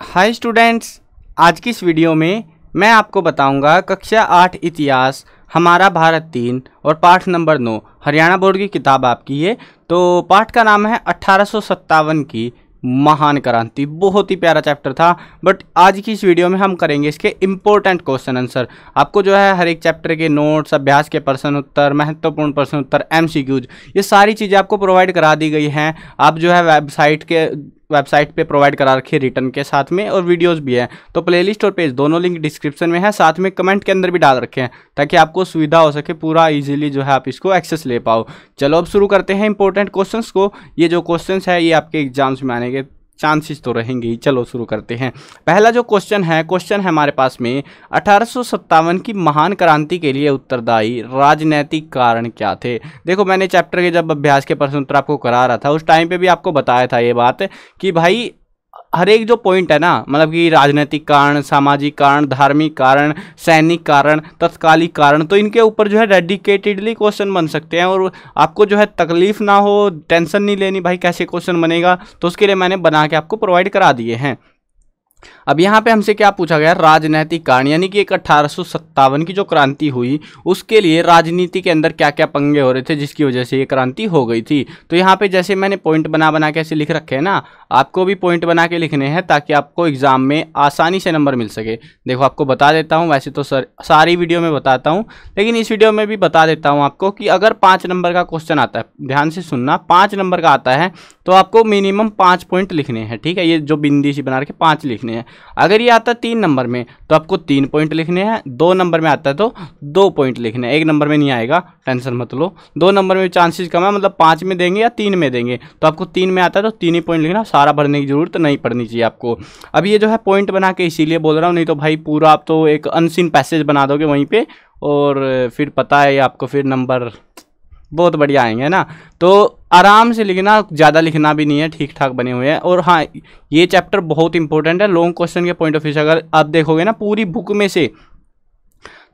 hi students आज की इस वीडियो में मैं आपको बताऊंगा कक्षा आठ इतिहास हमारा भारत तीन और पाठ नंबर नौ हरियाणा बोर्ड की किताब आपकी है तो पाठ का नाम है अट्ठारह की महान क्रांति बहुत ही प्यारा चैप्टर था बट आज की इस वीडियो में हम करेंगे इसके इम्पोर्टेंट क्वेश्चन आंसर आपको जो है हर एक चैप्टर के नोट्स अभ्यास के प्रश्न उत्तर महत्वपूर्ण प्रश्न उत्तर एमसीक्यूज ये सारी चीज़ें आपको प्रोवाइड करा दी गई हैं आप जो है वेबसाइट के वेबसाइट पे प्रोवाइड करा रखी है रिटर्न के साथ में और वीडियोस भी है तो प्लेलिस्ट और पेज दोनों लिंक डिस्क्रिप्शन में है साथ में कमेंट के अंदर भी डाल रखे हैं ताकि आपको सुविधा हो सके पूरा इजीली जो है आप इसको एक्सेस ले पाओ चलो अब शुरू करते हैं इंपॉर्टेंट क्वेश्चन को ये जो क्वेश्चन है ये आपके एग्जाम्स में आने के चांसेस तो रहेंगे ही चलो शुरू करते हैं पहला जो क्वेश्चन है क्वेश्चन है हमारे पास में अठारह की महान क्रांति के लिए उत्तरदायी राजनैतिक कारण क्या थे देखो मैंने चैप्टर के जब अभ्यास के प्रश्न उत्तर आपको करा रहा था उस टाइम पे भी आपको बताया था ये बात कि भाई हर एक जो पॉइंट है ना मतलब कि राजनीतिक कारण सामाजिक कारण धार्मिक कारण सैनिक कारण तत्कालिक कारण तो इनके ऊपर जो है डेडिकेटेडली क्वेश्चन बन सकते हैं और आपको जो है तकलीफ़ ना हो टेंशन नहीं लेनी भाई कैसे क्वेश्चन बनेगा तो उसके लिए मैंने बना के आपको प्रोवाइड करा दिए हैं अब यहाँ पे हमसे क्या पूछा गया राजनैतिक कारण यानी कि एक अट्ठारह की जो क्रांति हुई उसके लिए राजनीति के अंदर क्या क्या पंगे हो रहे थे जिसकी वजह से ये क्रांति हो गई थी तो यहाँ पे जैसे मैंने पॉइंट बना बना के ऐसे लिख रखे हैं ना आपको भी पॉइंट बना के लिखने हैं ताकि आपको एग्जाम में आसानी से नंबर मिल सके देखो आपको बता देता हूँ वैसे तो सर सारी वीडियो में बताता हूँ लेकिन इस वीडियो में भी बता देता हूँ आपको कि अगर पाँच नंबर का क्वेश्चन आता है ध्यान से सुनना पाँच नंबर का आता है तो आपको मिनिमम पाँच पॉइंट लिखने हैं ठीक है ये जो बिंदी सी बना के पाँच लिखने लिखने हैं अगर ये आता तीन नंबर में तो आपको तीन पॉइंट लिखने हैं दो नंबर में आता है तो दो पॉइंट लिखने हैं एक नंबर में नहीं आएगा टेंशन मत लो दो नंबर में चांसेस कम है मतलब पाँच में देंगे या तीन में देंगे तो आपको तीन में आता है तो तीन ही पॉइंट लिखना सारा भरने की जरूरत नहीं पड़नी चाहिए आपको अब ये जो है पॉइंट बना के इसीलिए बोल रहा हूँ नहीं तो भाई पूरा आप तो एक अनसिन पैसेज बना दोगे वहीं पर और फिर पता है आपको फिर नंबर बहुत बढ़िया आएंगे ना तो आराम से लिखना ज़्यादा लिखना भी नहीं है ठीक ठाक बने हुए हैं और हाँ ये चैप्टर बहुत इंपॉर्टेंट है लॉन्ग क्वेश्चन के पॉइंट ऑफ व्यू से अगर आप देखोगे ना पूरी बुक में से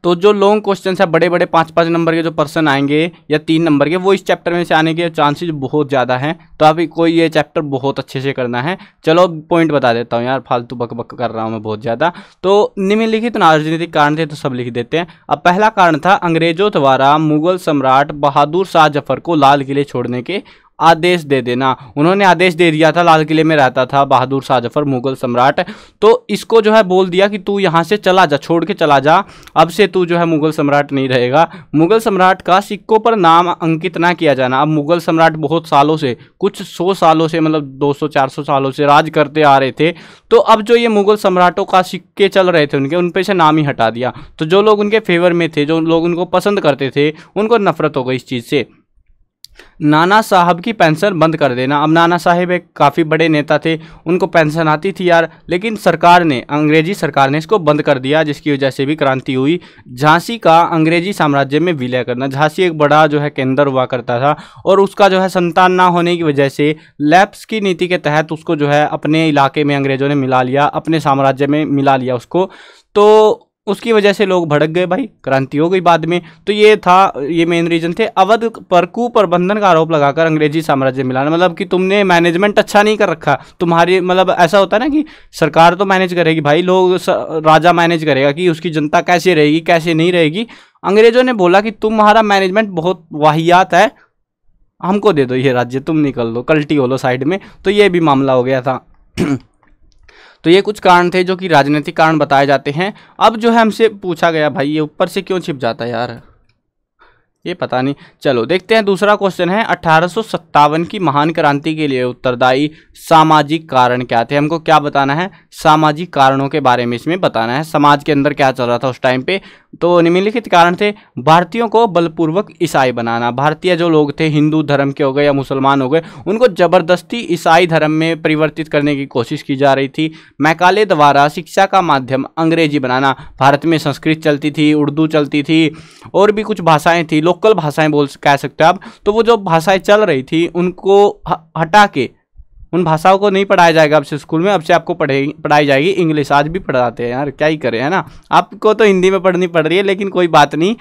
तो जो लॉन्ग क्वेश्चन है बड़े बड़े पाँच पाँच नंबर के जो पर्सन आएंगे या तीन नंबर के वो इस चैप्टर में से आने के चांसेज बहुत ज़्यादा हैं तो आप को ये चैप्टर बहुत अच्छे से करना है चलो पॉइंट बता देता हूँ यार फालतू बक बक कर रहा हूँ मैं बहुत ज़्यादा तो निम्नलिखित राजनीतिक कारण थे तो सब लिख देते हैं अब पहला कारण था अंग्रेजों द्वारा मुगल सम्राट बहादुर शाह जफर को लाल किले छोड़ने के आदेश दे देना उन्होंने आदेश दे दिया था लाल किले में रहता था बहादुर शाह जफर मुगल सम्राट तो इसको जो है बोल दिया कि तू यहाँ से चला जा छोड़ के चला जा अब से तू जो है मुगल सम्राट नहीं रहेगा मुगल सम्राट का सिक्कों पर नाम अंकित ना किया जाना अब मुगल सम्राट बहुत सालों से कुछ सौ सालों से मतलब 200-400 सालों से राज करते आ रहे थे तो अब जो ये मुगल सम्राटों का सिक्के चल रहे थे उनके उन पर से नाम ही हटा दिया तो जो लोग उनके फेवर में थे जो लोग उनको पसंद करते थे उनको नफरत हो गई इस चीज़ से नाना साहब की पेंशन बंद कर देना अब नाना साहब एक काफ़ी बड़े नेता थे उनको पेंशन आती थी यार लेकिन सरकार ने अंग्रेजी सरकार ने इसको बंद कर दिया जिसकी वजह से भी क्रांति हुई झांसी का अंग्रेजी साम्राज्य में विलय करना झांसी एक बड़ा जो है केंद्र हुआ करता था और उसका जो है संतान ना होने की वजह से लैप्स की नीति के तहत उसको जो है अपने इलाके में अंग्रेजों ने मिला लिया अपने साम्राज्य में मिला लिया उसको तो उसकी वजह से लोग भड़क गए भाई क्रांति हो गई बाद में तो ये था ये मेन रीजन थे अवध पर कुप्रबंधन का आरोप लगाकर अंग्रेजी साम्राज्य मिलाना मतलब कि तुमने मैनेजमेंट अच्छा नहीं कर रखा तुम्हारी मतलब ऐसा होता है ना कि सरकार तो मैनेज करेगी भाई लोग राजा मैनेज करेगा कि उसकी जनता कैसे रहेगी कैसे नहीं रहेगी अंग्रेजों ने बोला कि तुम्हारा मैनेजमेंट बहुत वाहियात है हमको दे दो ये राज्य तुम निकल दो कल्टी हो लो साइड में तो ये भी मामला हो गया था तो ये कुछ कारण थे जो कि राजनीतिक कारण बताए जाते हैं अब जो है हमसे पूछा गया भाई ये ऊपर से क्यों छिप जाता है यार ये पता नहीं चलो देखते हैं दूसरा क्वेश्चन है अठारह की महान क्रांति के लिए उत्तरदायी सामाजिक कारण क्या थे हमको क्या बताना है सामाजिक कारणों के बारे में इसमें बताना है समाज के अंदर क्या चल रहा था उस टाइम पे तो निम्नलिखित कारण थे भारतीयों को बलपूर्वक ईसाई बनाना भारतीय जो लोग थे हिंदू धर्म के हो गए या मुसलमान हो गए उनको ज़बरदस्ती ईसाई धर्म में परिवर्तित करने की कोशिश की जा रही थी मैकाले द्वारा शिक्षा का माध्यम अंग्रेजी बनाना भारत में संस्कृत चलती थी उर्दू चलती थी और भी कुछ भाषाएँ थी लोकल भाषाएँ बोल कह सकते हो आप तो वो जो भाषाएँ चल रही थी उनको हटा के उन भाषाओं को नहीं पढ़ाया जाएगा आपसे स्कूल में अब से आपको पढ़े पढ़ाई जाएगी इंग्लिश आज भी पढ़ाते हैं यार क्या ही करें है ना आपको तो हिंदी में पढ़नी पड़ रही है लेकिन कोई बात नहीं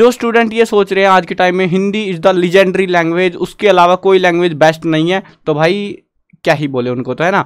जो स्टूडेंट ये सोच रहे हैं आज के टाइम में Hindi is the legendary language उसके अलावा कोई लैंग्वेज बेस्ट नहीं है तो भाई क्या ही बोले उनको तो है ना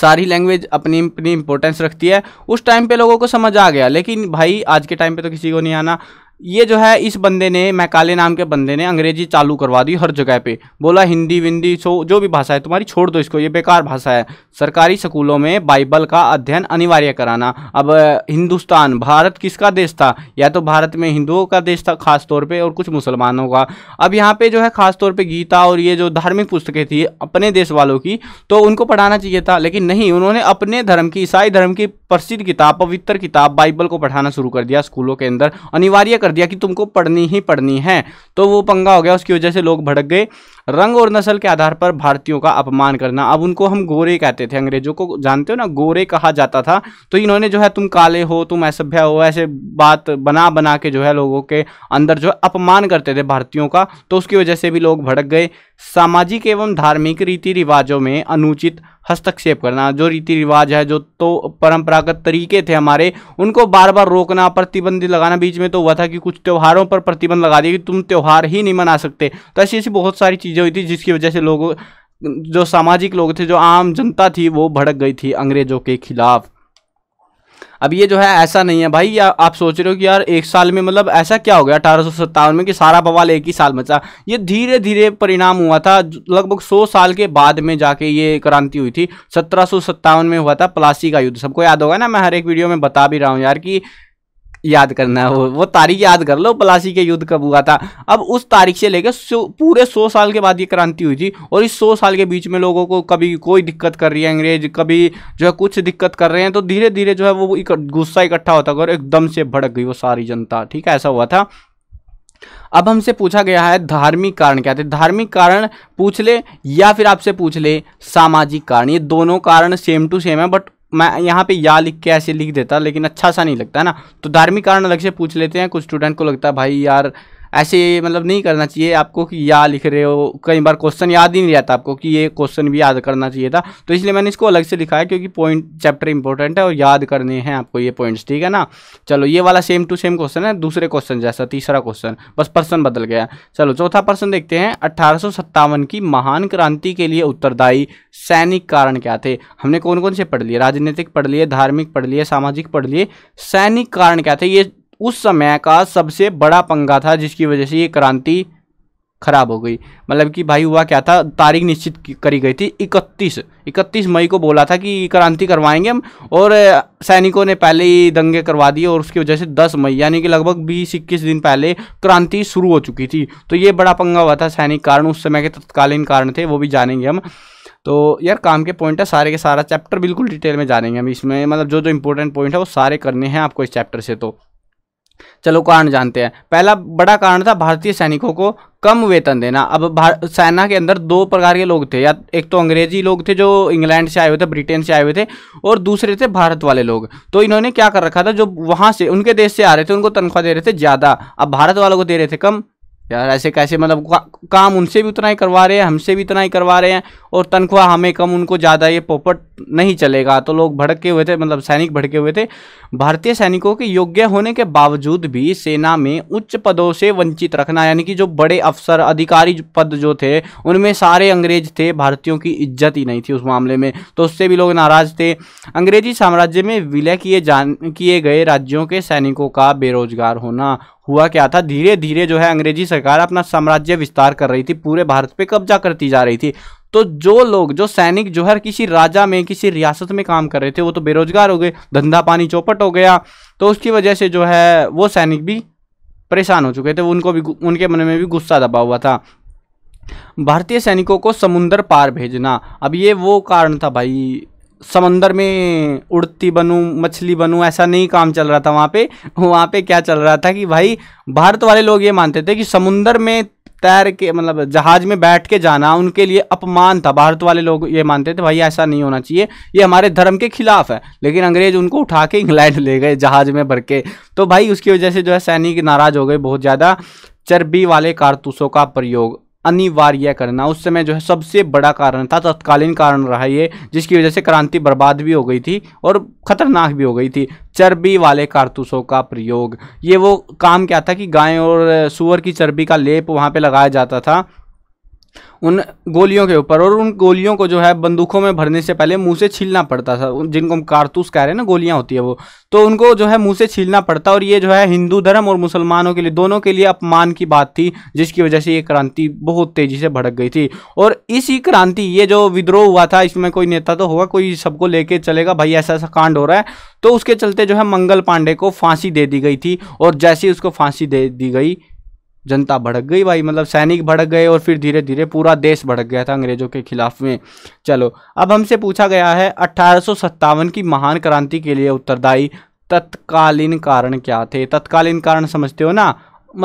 सारी लैंग्वेज अपनी अपनी इंपॉर्टेंस रखती है उस टाइम पे लोगों को समझ आ गया लेकिन भाई आज के टाइम पे तो किसी को नहीं आना ये जो है इस बंदे ने मैकाले नाम के बंदे ने अंग्रेजी चालू करवा दी हर जगह पे बोला हिंदी विंदी सो जो भी भाषा है तुम्हारी छोड़ दो इसको ये बेकार भाषा है सरकारी स्कूलों में बाइबल का अध्ययन अनिवार्य कराना अब हिंदुस्तान भारत किसका देश था या तो भारत में हिंदुओं का देश था खास तौर पर और कुछ मुसलमानों का अब यहाँ पर जो है खास तौर गीता और ये जो धार्मिक पुस्तकें थी अपने देश वालों की तो उनको पढ़ाना चाहिए था लेकिन नहीं उन्होंने अपने धर्म की ईसाई धर्म की प्रसिद्ध किताब पवित्र किताब बाइबल को पढ़ाना शुरू कर दिया स्कूलों के अंदर अनिवार्य कर दिया कि तुमको पढ़नी ही पढ़नी है तो वो पंगा हो गया उसकी वजह से लोग भड़क गए रंग और नस्ल के आधार पर भारतीयों का अपमान करना अब उनको हम गोरे कहते थे अंग्रेजों को जानते हो ना गोरे कहा जाता था तो इन्होंने जो है तुम काले हो तुम असभ्य हो ऐसे बात बना बना के जो है लोगों के अंदर जो अपमान करते थे भारतीयों का तो उसकी वजह से भी लोग भड़क गए सामाजिक एवं धार्मिक रीति रिवाजों में अनुचित हस्तक्षेप करना जो रीति रिवाज है जो तो परंपरागत तरीके थे हमारे उनको बार बार रोकना प्रतिबंध लगाना बीच में तो हुआ था कि कुछ त्यौहारों पर प्रतिबंध लगा दिया कि तुम त्यौहार ही नहीं मना सकते तो ऐसी ऐसी बहुत सारी चीज़ें हुई थी जिसकी वजह से लोगों जो सामाजिक लोग थे जो आम जनता थी वो भड़क गई थी अंग्रेज़ों के खिलाफ अब ये जो है ऐसा नहीं है भाई या आप सोच रहे हो कि यार एक साल में मतलब ऐसा क्या हो गया अठारह में कि सारा बवाल एक ही साल मचा ये धीरे धीरे परिणाम हुआ था लगभग सौ साल के बाद में जाके ये क्रांति हुई थी सत्रह में हुआ था प्लासी का युद्ध सबको याद होगा ना मैं हर एक वीडियो में बता भी रहा हूँ यार कि याद करना है वो वो तारीख याद कर लो पलासी के युद्ध कब हुआ था अब उस तारीख से लेकर पूरे सौ साल के बाद ये क्रांति हुई थी और इस सौ साल के बीच में लोगों को कभी कोई दिक्कत कर रही है अंग्रेज कभी जो है कुछ दिक्कत कर रहे हैं तो धीरे धीरे जो है वो गुस्सा इकट्ठा होता और एकदम से भड़क गई वो सारी जनता ठीक है ऐसा हुआ था अब हमसे पूछा गया है धार्मिक कारण क्या थे धार्मिक कारण पूछ ले या फिर आपसे पूछ ले सामाजिक कारण ये दोनों कारण सेम टू सेम है बट मैं यहाँ पे या लिख के ऐसे लिख देता लेकिन अच्छा सा नहीं लगता है ना तो धार्मिक कारण अलग से पूछ लेते हैं कुछ स्टूडेंट को लगता है भाई यार ऐसे मतलब नहीं करना चाहिए आपको कि या लिख रहे हो कई बार क्वेश्चन याद ही नहीं रहता आपको कि ये क्वेश्चन भी याद करना चाहिए था तो इसलिए मैंने इसको अलग से लिखा है क्योंकि पॉइंट चैप्टर इंपॉर्टेंट है और याद करने हैं आपको ये पॉइंट्स ठीक है ना चलो ये वाला सेम टू सेम क्वेश्चन है दूसरे क्वेश्चन जैसा तीसरा क्वेश्चन बस पर्सन बदल गया चलो चौथा पर्सन देखते हैं अट्ठारह की महान क्रांति के लिए उत्तरदायी सैनिक कारण क्या थे हमने कौन कौन से पढ़ लिए राजनीतिक पढ़ लिए धार्मिक पढ़ लिए सामाजिक पढ़ लिए सैनिक कारण क्या थे ये उस समय का सबसे बड़ा पंगा था जिसकी वजह से ये क्रांति खराब हो गई मतलब कि भाई हुआ क्या था तारीख निश्चित करी गई थी 31 31 मई को बोला था कि क्रांति करवाएंगे हम और सैनिकों ने पहले ही दंगे करवा दिए और उसकी वजह से 10 मई यानी कि लगभग 20 इक्कीस दिन पहले क्रांति शुरू हो चुकी थी तो ये बड़ा पंगा हुआ था सैनिक कारण उस समय के तत्कालीन कारण थे वो भी जानेंगे हम तो यार काम के पॉइंट है सारे के सारा चैप्टर बिल्कुल डिटेल में जानेंगे हम इसमें मतलब जो जो इंपॉर्टेंट पॉइंट है वो सारे करने हैं आपको इस चैप्टर से तो चलो कारण जानते हैं पहला बड़ा कारण था भारतीय सैनिकों को कम वेतन देना अब सेना के अंदर दो प्रकार के लोग थे या एक तो अंग्रेजी लोग थे जो इंग्लैंड से आए हुए थे ब्रिटेन से आए हुए थे और दूसरे थे भारत वाले लोग तो इन्होंने क्या कर रखा था जो वहाँ से उनके देश से आ रहे थे उनको तनख्वाह दे रहे थे ज़्यादा अब भारत वालों को दे रहे थे कम यार ऐसे कैसे मतलब का, काम उनसे भी उतना ही करवा रहे हैं हमसे भी उतना ही करवा रहे हैं और तनख्वाह हमें कम उनको ज़्यादा ये पोपट नहीं चलेगा तो लोग भड़के हुए थे मतलब सैनिक भड़के हुए थे भारतीय सैनिकों के योग्य होने के बावजूद भी सेना में उच्च पदों से वंचित रखना यानी कि जो बड़े अफसर अधिकारी पद जो थे उनमें सारे अंग्रेज थे भारतीयों की इज्जत ही नहीं थी उस मामले में तो उससे भी लोग नाराज थे अंग्रेजी साम्राज्य में विलय किए जान किए गए राज्यों के सैनिकों का बेरोजगार होना हुआ क्या था धीरे धीरे जो है अंग्रेजी सरकार अपना साम्राज्य विस्तार कर रही थी पूरे भारत पे कब्जा करती जा रही थी तो जो लोग जो सैनिक जो है किसी राजा में किसी रियासत में काम कर रहे थे वो तो बेरोजगार हो गए धंधा पानी चौपट हो गया तो उसकी वजह से जो है वो सैनिक भी परेशान हो चुके थे उनको भी उनके मन में भी गुस्सा दबा हुआ था भारतीय सैनिकों को समुंदर पार भेजना अब ये वो कारण था भाई समंदर में उड़ती बनूँ मछली बनूँ ऐसा नहीं काम चल रहा था वहाँ पे वहाँ पे क्या चल रहा था कि भाई भारत वाले लोग ये मानते थे कि समुंदर में तैर के मतलब जहाज में बैठ के जाना उनके लिए अपमान था भारत वाले लोग ये मानते थे भाई ऐसा नहीं होना चाहिए ये हमारे धर्म के खिलाफ है लेकिन अंग्रेज उनको उठा के इंग्लैंड ले गए जहाज में भर के तो भाई उसकी वजह से जो है सैनिक नाराज हो गए बहुत ज़्यादा चर्बी वाले कारतूसों का प्रयोग अनिवार्य करना उस समय जो है सबसे बड़ा कारण था तत्कालीन कारण रहा ये जिसकी वजह से क्रांति बर्बाद भी हो गई थी और खतरनाक भी हो गई थी चर्बी वाले कारतूसों का प्रयोग ये वो काम क्या था कि गाय और सुअर की चर्बी का लेप वहाँ पे लगाया जाता था उन गोलियों के ऊपर और उन गोलियों को जो है बंदूकों में भरने से पहले मुंह से छीलना पड़ता था जिनको हम कारतूस कह रहे हैं ना गोलियां होती है वो तो उनको जो है मुंह से छीलना पड़ता और ये जो है हिंदू धर्म और मुसलमानों के लिए दोनों के लिए अपमान की बात थी जिसकी वजह से ये क्रांति बहुत तेजी से भड़क गई थी और इसी क्रांति ये जो विद्रोह हुआ था इसमें कोई नेता तो होगा कोई सबको लेके चलेगा भाई ऐसा ऐसा कांड हो रहा है तो उसके चलते जो है मंगल पांडे को फांसी दे दी गई थी और जैसे ही उसको फांसी दे दी गई जनता भड़क गई भाई मतलब सैनिक भड़क गए और फिर धीरे धीरे पूरा देश भड़क गया था अंग्रेज़ों के खिलाफ में चलो अब हमसे पूछा गया है अट्ठारह की महान क्रांति के लिए उत्तरदायी तत्कालीन कारण क्या थे तत्कालीन कारण समझते हो ना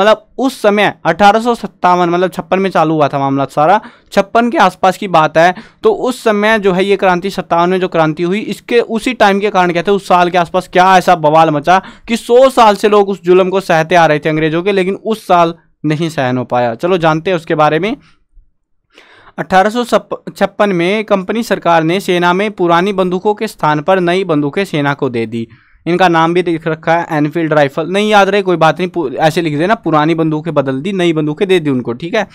मतलब उस समय अठारह मतलब छप्पन में चालू हुआ था मामला सारा छप्पन के आसपास की बात है तो उस समय जो है ये क्रांति सत्तावन में जो क्रांति हुई इसके उसी टाइम के कारण क्या थे उस साल के आसपास क्या ऐसा बवाल मचा कि सौ साल से लोग उस जुल्म को सहते आ रहे थे अंग्रेजों के लेकिन उस साल नहीं सहन हो पाया चलो जानते हैं उसके बारे में अठारह में कंपनी सरकार ने सेना में पुरानी बंदूकों के स्थान पर नई बंदूकें सेना को दे दी इनका नाम भी लिख रखा है एनफील्ड राइफल नहीं याद रहे कोई बात नहीं ऐसे लिख देना पुरानी बंदूकें बदल दी नई बंदूकें दे दी उनको ठीक है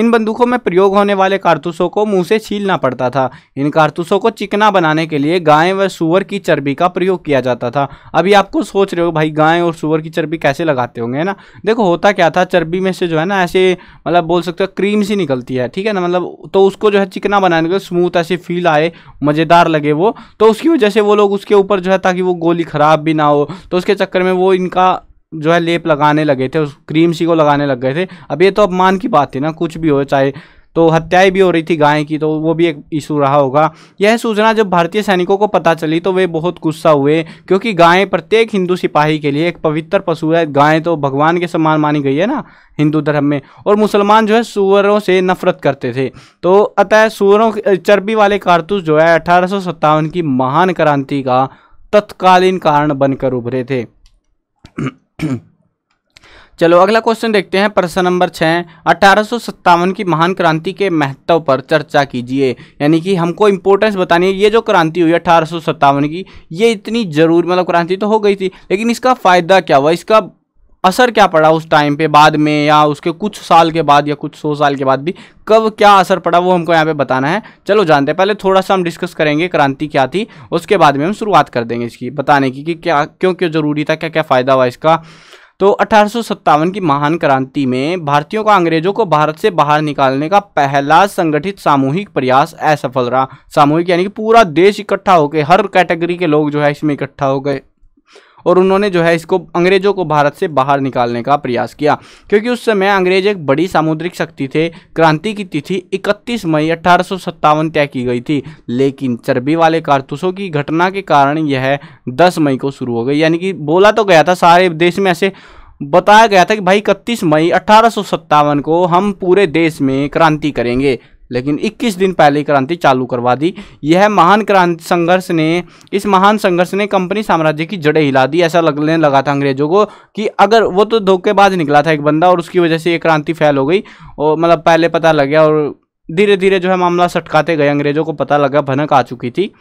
इन बंदूकों में प्रयोग होने वाले कारतूसों को मुंह से छीलना पड़ता था इन कारतूसों को चिकना बनाने के लिए गाय व सुअर की चर्बी का प्रयोग किया जाता था अभी आपको सोच रहे हो भाई गाय और सुअर की चर्बी कैसे लगाते होंगे है ना देखो होता क्या था चर्बी में से जो है ना ऐसे मतलब बोल सकते हो क्रीम सी निकलती है ठीक है ना मतलब तो उसको जो है चिकना बनाने के स्मूथ ऐसी फील आए मज़ेदार लगे वो तो उसकी वजह से वो लोग उसके ऊपर जो है ताकि वो गोली ख़राब भी ना हो तो उसके चक्कर में वो इनका जो है लेप लगाने लगे थे उस क्रीम सी को लगाने लग गए थे अब ये तो अपमान की बात थी ना कुछ भी हो चाहे तो हत्याएं भी हो रही थी गाय की तो वो भी एक इशू रहा होगा यह सूचना जब भारतीय सैनिकों को पता चली तो वे बहुत गुस्सा हुए क्योंकि गाय प्रत्येक हिंदू सिपाही के लिए एक पवित्र पशु है गाय तो भगवान के समान मानी गई है ना हिंदू धर्म में और मुसलमान जो है सुअरों से नफरत करते थे तो अतः सुअरों चर्बी वाले कारतूस जो है अठारह की महान क्रांति का तत्कालीन कारण बनकर उभरे थे चलो अगला क्वेश्चन देखते हैं प्रश्न नंबर छः अठारह की महान क्रांति के महत्व पर चर्चा कीजिए यानी कि हमको इंपॉर्टेंस बतानी है ये जो क्रांति हुई अठारह की ये इतनी जरूर मतलब क्रांति तो हो गई थी लेकिन इसका फ़ायदा क्या हुआ इसका असर क्या पड़ा उस टाइम पे बाद में या उसके कुछ साल के बाद या कुछ सौ साल के बाद भी कब क्या असर पड़ा वो हमको यहाँ पे बताना है चलो जानते हैं पहले थोड़ा सा हम डिस्कस करेंगे क्रांति क्या थी उसके बाद में हम शुरुआत कर देंगे इसकी बताने की कि क्या क्यों क्यों ज़रूरी था क्या क्या फ़ायदा हुआ इसका तो अठारह की महान क्रांति में भारतीयों का अंग्रेजों को भारत से बाहर निकालने का पहला संगठित सामूहिक प्रयास असफल रहा सामूहिक यानी कि पूरा देश इकट्ठा हो गए हर कैटेगरी के लोग जो है इसमें इकट्ठा हो गए और उन्होंने जो है इसको अंग्रेज़ों को भारत से बाहर निकालने का प्रयास किया क्योंकि उस समय अंग्रेज एक बड़ी सामुद्रिक शक्ति थे क्रांति की तिथि इकतीस मई अठारह तय की गई थी लेकिन चर्बी वाले कारतूसों की घटना के कारण यह दस मई को शुरू हो गई यानी कि बोला तो गया था सारे देश में ऐसे बताया गया था कि भाई इकतीस मई अठारह को हम पूरे देश में क्रांति करेंगे लेकिन 21 दिन पहले क्रांति चालू करवा दी यह महान क्रांति संघर्ष ने इस महान संघर्ष ने कंपनी साम्राज्य की जड़ें हिला दी ऐसा लगने लगा था अंग्रेजों को कि अगर वो तो धोखेबाज निकला था एक बंदा और उसकी वजह से ये क्रांति फैल हो गई और मतलब पहले पता लग गया और धीरे धीरे जो है मामला सटकाते गए अंग्रेजों को पता लगा भनक आ चुकी थी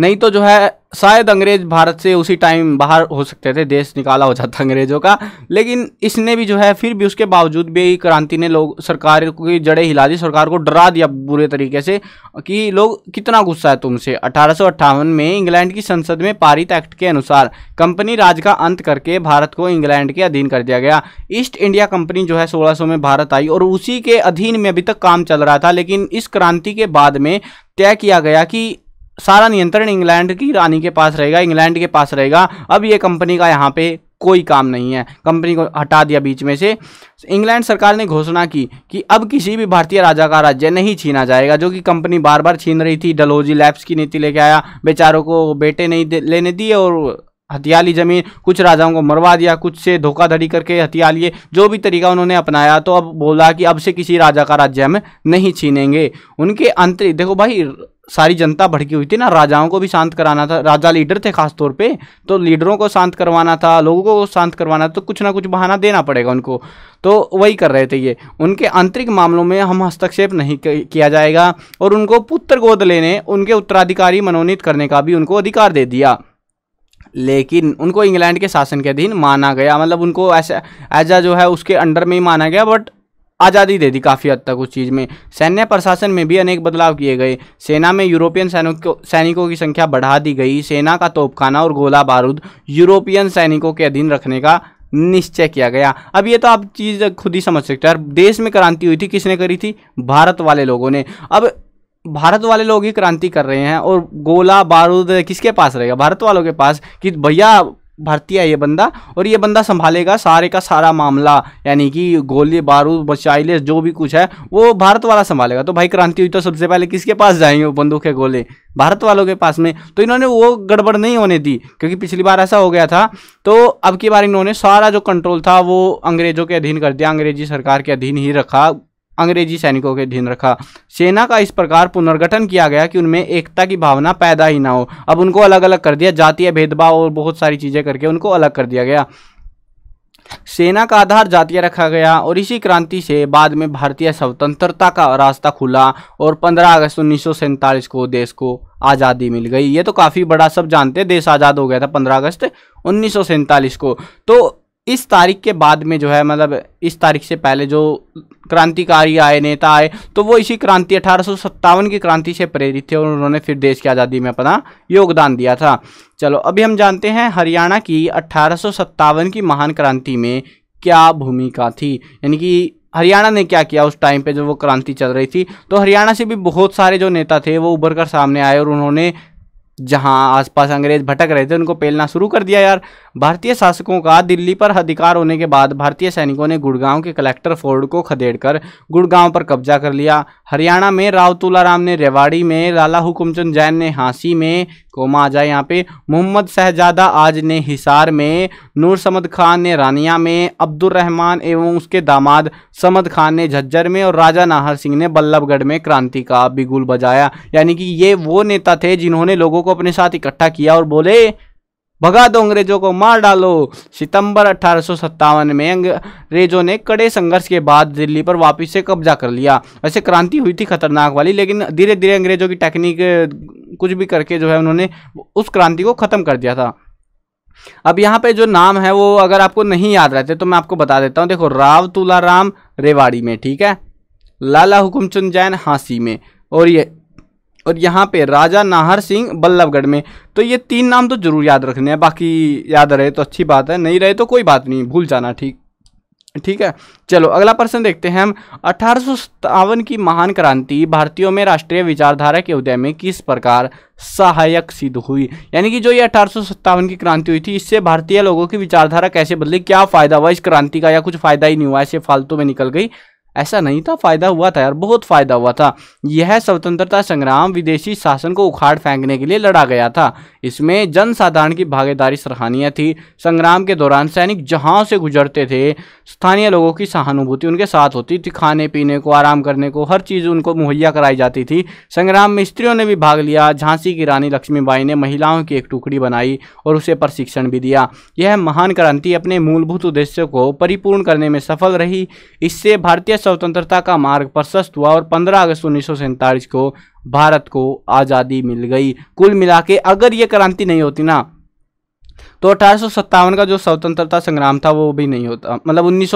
नहीं तो जो है शायद अंग्रेज भारत से उसी टाइम बाहर हो सकते थे देश निकाला हो जाता अंग्रेजों का लेकिन इसने भी जो है फिर भी उसके बावजूद भी क्रांति ने लोग सरकार की जड़ें हिला दी सरकार को डरा दिया बुरे तरीके से कि लोग कितना गुस्सा है तुमसे अठारह में इंग्लैंड की संसद में पारित एक्ट के अनुसार कंपनी राज का अंत करके भारत को इंग्लैंड के अधीन कर दिया गया ईस्ट इंडिया कंपनी जो है सोलह में भारत आई और उसी के अधीन में अभी तक काम चल रहा था लेकिन इस क्रांति के बाद में तय किया गया कि सारा नियंत्रण इंग्लैंड की रानी के पास रहेगा इंग्लैंड के पास रहेगा अब ये कंपनी का यहाँ पे कोई काम नहीं है कंपनी को हटा दिया बीच में से इंग्लैंड सरकार ने घोषणा की कि अब किसी भी भारतीय राजा का राज्य नहीं छीना जाएगा जो कि कंपनी बार बार छीन रही थी डलहोजी लैब्स की नीति लेके आया बेचारों को बेटे नहीं लेने दिए और हथियाली जमीन कुछ राजाओं को मरवा दिया कुछ से धोखाधड़ी करके हथिया लिए जो भी तरीका उन्होंने अपनाया तो अब बोला कि अब से किसी राजा का राज्य हम नहीं छीनेंगे उनके अंतरिक्ष देखो भाई सारी जनता भड़की हुई थी ना राजाओं को भी शांत कराना था राजा लीडर थे खास तौर पे तो लीडरों को शांत करवाना था लोगों को शांत करवाना था तो कुछ ना कुछ बहाना देना पड़ेगा उनको तो वही कर रहे थे ये उनके आंतरिक मामलों में हम हस्तक्षेप नहीं किया जाएगा और उनको पुत्र गोद लेने उनके उत्तराधिकारी मनोनीत करने का भी उनको अधिकार दे दिया लेकिन उनको इंग्लैंड के शासन के अधीन माना गया मतलब उनको ऐसा ऐजा जो है उसके अंडर में ही माना गया बट आज़ादी दे दी काफ़ी हद तक उस चीज़ में सैन्य प्रशासन में भी अनेक बदलाव किए गए सेना में यूरोपियन सैनिकों सैनिकों की संख्या बढ़ा दी गई सेना का तोपखाना और गोला बारूद यूरोपियन सैनिकों के अधीन रखने का निश्चय किया गया अब ये तो आप चीज़ खुद ही समझ सकते हैं देश में क्रांति हुई थी किसने करी थी भारत वाले लोगों ने अब भारत वाले लोग ही क्रांति कर रहे हैं और गोला बारूद किसके पास रहेगा भारत वालों के पास कि भैया भर्ती है ये बंदा और ये बंदा संभालेगा सारे का सारा मामला यानी कि गोली बारूद मिसाइलें जो भी कुछ है वो भारत वाला संभालेगा तो भाई क्रांति हुई तो सबसे पहले किसके पास जाएंगे वो बंदूक है गोले भारत वालों के पास में तो इन्होंने वो गड़बड़ नहीं होने दी क्योंकि पिछली बार ऐसा हो गया था तो अब की बार इन्होंने सारा जो कंट्रोल था वो अंग्रेजों के अधीन कर दिया अंग्रेजी सरकार के अधीन ही रखा अंग्रेजी सैनिकों के अधीन रखा सेना का इस प्रकार पुनर्गठन किया गया कि उनमें एकता की भावना पैदा ही ना हो अब उनको अलग अलग कर दिया जातीय भेदभाव और बहुत सारी चीज़ें करके उनको अलग कर दिया गया सेना का आधार जातीय रखा गया और इसी क्रांति से बाद में भारतीय स्वतंत्रता का रास्ता खुला और 15 अगस्त उन्नीस को देश को आज़ादी मिल गई ये तो काफ़ी बड़ा सब जानते देश आज़ाद हो गया था 15 अगस्त उन्नीस को तो इस तारीख के बाद में जो है मतलब इस तारीख से पहले जो क्रांतिकारी आए नेता आए तो वो इसी क्रांति अठारह की क्रांति से प्रेरित थे और उन्होंने फिर देश की आज़ादी में अपना योगदान दिया था चलो अभी हम जानते हैं हरियाणा की अठारह की महान क्रांति में क्या भूमिका थी यानी कि हरियाणा ने क्या किया उस टाइम पे जब वो क्रांति चल रही थी तो हरियाणा से भी बहुत सारे जो नेता थे वो उभर कर सामने आए और उन्होंने जहां आसपास अंग्रेज भटक रहे थे उनको पेलना शुरू कर दिया यार भारतीय शासकों का दिल्ली पर अधिकार होने के बाद भारतीय सैनिकों ने गुड़गांव के कलेक्टर फोर्ड को खदेड़कर गुड़गांव पर कब्जा कर लिया हरियाणा में राव तुलाराम ने रेवाड़ी में लाला हुकुमचंद जैन ने हांसी में कोमा आ जाए यहाँ पे मोहम्मद शहजादा आज ने हिसार में नूर समद खान ने रानिया में अब्दुल रहमान एवं उसके दामाद समद खान ने झज्जर में और राजा नाहर सिंह ने बल्लभगढ़ में क्रांति का बिगुल बजाया यानी कि ये वो नेता थे जिन्होंने लोगों को अपने साथ इकट्ठा किया और बोले भगा दो अंग्रेजों को मार डालो सितंबर अठारह में अंग्रेजों ने कड़े संघर्ष के बाद दिल्ली पर वापस से कब्जा कर लिया वैसे क्रांति हुई थी खतरनाक वाली लेकिन धीरे धीरे अंग्रेजों की टेक्निक कुछ भी करके जो है उन्होंने उस क्रांति को ख़त्म कर दिया था अब यहाँ पे जो नाम है वो अगर आपको नहीं याद रहते तो मैं आपको बता देता हूँ देखो राव तुलाराम रेवाड़ी में ठीक है लाला हुकुमचंद जैन हाँसी में और ये और यहाँ पे राजा नाहर सिंह बल्लभगढ़ में तो ये तीन नाम तो जरूर याद रखने हैं बाकी याद रहे तो अच्छी बात है नहीं रहे तो कोई बात नहीं भूल जाना ठीक ठीक है चलो अगला प्रश्न देखते हैं हम अठारह की महान क्रांति भारतीयों में राष्ट्रीय विचारधारा के उदय में किस प्रकार सहायक सिद्ध हुई यानी कि जो ये अठारह की क्रांति हुई थी इससे भारतीय लोगों की विचारधारा कैसे बदली क्या फ़ायदा हुआ इस क्रांति का या कुछ फ़ायदा ही नहीं हुआ ऐसे फालतू में निकल गई ऐसा नहीं था फायदा हुआ था यार बहुत फायदा हुआ था यह स्वतंत्रता संग्राम विदेशी शासन को उखाड़ फेंकने के लिए लड़ा गया था इसमें जनसाधारण की भागीदारी सराहनीय थी संग्राम के दौरान सैनिक जहां से गुजरते थे स्थानीय लोगों की सहानुभूति उनके साथ होती थी खाने पीने को आराम करने को हर चीज़ उनको मुहैया कराई जाती थी संग्राम में स्त्रियों ने भी भाग लिया झांसी की रानी लक्ष्मीबाई ने महिलाओं की एक टुकड़ी बनाई और उसे प्रशिक्षण भी दिया यह महान क्रांति अपने मूलभूत उद्देश्य को परिपूर्ण करने में सफल रही इससे भारतीय स्वतंत्रता का मार्ग प्रशस्त हुआ और पंद्रह अगस्त उन्नीस को भारत को आज़ादी मिल गई कुल मिला के अगर ये क्रांति नहीं होती ना तो अठारह का जो स्वतंत्रता संग्राम था वो भी नहीं होता मतलब उन्नीस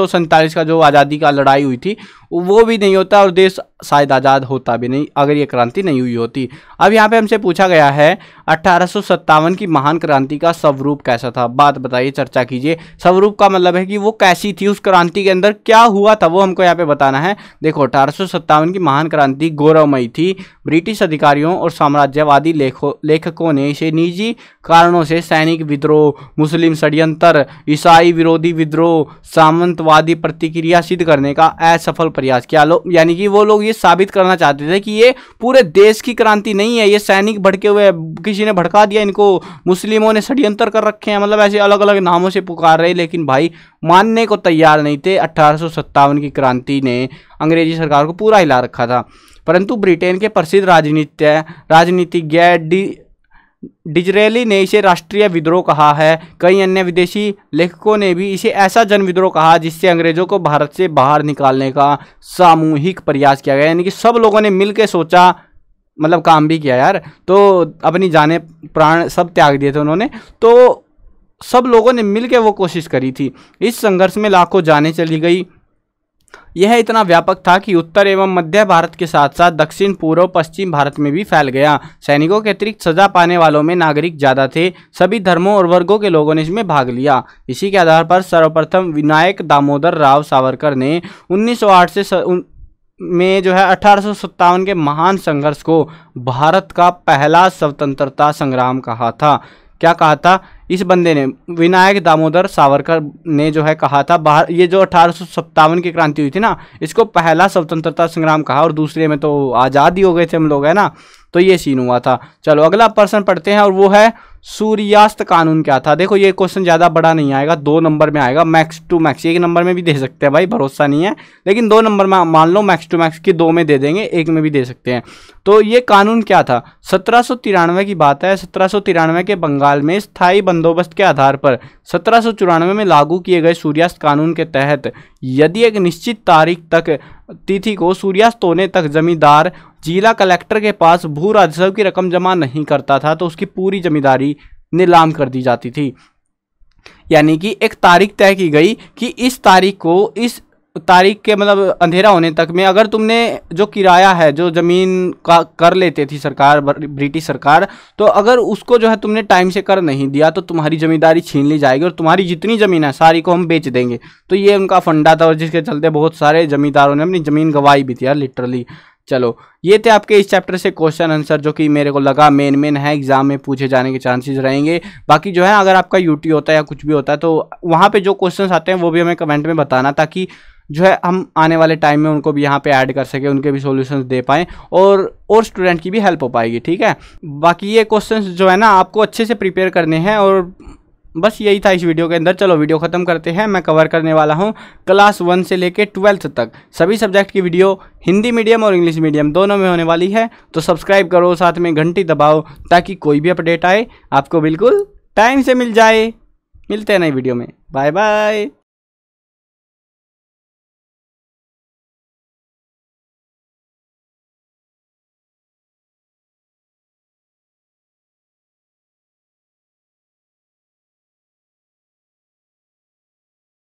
का जो आज़ादी का लड़ाई हुई थी वो भी नहीं होता और देश शायद आज़ाद होता भी नहीं अगर ये क्रांति नहीं हुई होती अब यहाँ पे हमसे पूछा गया है अठारह की महान क्रांति का स्वरूप कैसा था बात बताइए चर्चा कीजिए स्वरूप का मतलब है कि वो कैसी थी उस क्रांति के अंदर क्या हुआ था वो हमको यहाँ पे बताना है देखो अठारह की महान क्रांति गौरवमयी थी ब्रिटिश अधिकारियों और साम्राज्यवादी लेखकों ने इसे निजी कारणों से सैनिक विद्रोह विद्रोह मुस्लिम षड्यंत्र ईसाई विरोधी विद्रोह सामंतवादी प्रतिक्रिया सिद्ध करने का असफल प्रयास किया लो यानी कि वो लोग ये साबित करना चाहते थे कि ये पूरे देश की क्रांति नहीं है ये सैनिक भड़के हुए किसी ने भड़का दिया इनको मुस्लिमों ने षड्यंत्र कर रखे हैं मतलब ऐसे अलग अलग नामों से पुकार रहे लेकिन भाई मानने को तैयार नहीं थे अठारह की क्रांति ने अंग्रेजी सरकार को पूरा हिला रखा था परंतु ब्रिटेन के प्रसिद्ध राजनीत्य राजनीतिज्ञ डी डिजरेली ने इसे राष्ट्रीय विद्रोह कहा है कई अन्य विदेशी लेखकों ने भी इसे ऐसा जन विद्रोह कहा जिससे अंग्रेजों को भारत से बाहर निकालने का सामूहिक प्रयास किया गया यानी कि सब लोगों ने मिलकर सोचा मतलब काम भी किया यार तो अपनी जाने प्राण सब त्याग दिए थे उन्होंने तो सब लोगों ने मिलकर वो कोशिश करी थी इस संघर्ष में लाखों जाने चली गई यह इतना व्यापक था कि उत्तर एवं मध्य भारत के साथ साथ दक्षिण पूर्व पश्चिम भारत में भी फैल गया सैनिकों के अतिरिक्त सजा पाने वालों में नागरिक ज्यादा थे सभी धर्मों और वर्गों के लोगों ने इसमें भाग लिया इसी के आधार पर सर्वप्रथम विनायक दामोदर राव सावरकर ने 1908 से स... उन... में जो है अठारह के महान संघर्ष को भारत का पहला स्वतंत्रता संग्राम कहा था क्या कहा था इस बंदे ने विनायक दामोदर सावरकर ने जो है कहा था बाहर ये जो अठारह की क्रांति हुई थी ना इसको पहला स्वतंत्रता संग्राम कहा और दूसरे में तो आज़ाद ही हो गए थे हम लोग है ना तो ये सीन हुआ था चलो अगला पर्सन पढ़ते हैं और वो है सूर्यास्त कानून क्या था देखो ये क्वेश्चन ज़्यादा बड़ा नहीं आएगा दो नंबर में आएगा मैक्स टू मैक्स एक नंबर में भी दे सकते हैं भाई भरोसा नहीं है लेकिन दो नंबर में मान लो मैक्स टू मैक्स की दो में दे देंगे एक में भी दे सकते हैं तो ये कानून क्या था सत्रह की बात है सत्रह के बंगाल में स्थायी बंदोबस्त के आधार पर सत्रह में लागू किए गए सूर्यास्त कानून के तहत यदि एक निश्चित तारीख तक तिथि को सूर्यास्त होने तक जमींदार जिला कलेक्टर के पास भू राजस्व की रकम जमा नहीं करता था तो उसकी पूरी जमींदारी नीलाम कर दी जाती थी यानी कि एक तारीख तय की गई कि इस तारीख को इस तारीख के मतलब अंधेरा होने तक में अगर तुमने जो किराया है जो ज़मीन का कर लेते थी सरकार ब्रिटिश सरकार तो अगर उसको जो है तुमने टाइम से कर नहीं दिया तो तुम्हारी ज़मींदारी छीन ली जाएगी और तुम्हारी जितनी ज़मीन है सारी को हम बेच देंगे तो ये उनका फंडा था और जिसके चलते बहुत सारे ज़मींदारों ने अपनी ज़मीन गंवाई भी थी यार लिटरली चलो ये थे आपके इस चैप्टर से क्वेश्चन आंसर जो कि मेरे को लगा मेन मेन है एग्जाम में पूछे जाने के चांसेस रहेंगे बाकी जो है अगर आपका यूटी होता है या कुछ भी होता है तो वहाँ पे जो क्वेश्चन आते हैं वो भी हमें कमेंट में बताना ताकि जो है हम आने वाले टाइम में उनको भी यहाँ पे ऐड कर सके उनके भी सॉल्यूशंस दे पाएँ और और स्टूडेंट की भी हेल्प हो पाएगी ठीक है बाकी ये क्वेश्चंस जो है ना आपको अच्छे से प्रिपेयर करने हैं और बस यही था इस वीडियो के अंदर चलो वीडियो ख़त्म करते हैं मैं कवर करने वाला हूँ क्लास वन से लेकर ट्वेल्थ तक सभी सब्जेक्ट की वीडियो हिंदी मीडियम और इंग्लिश मीडियम दोनों में होने वाली है तो सब्सक्राइब करो साथ में घंटी दबाओ ताकि कोई भी अपडेट आए आपको बिल्कुल टाइम से मिल जाए मिलते हैं नई वीडियो में बाय बाय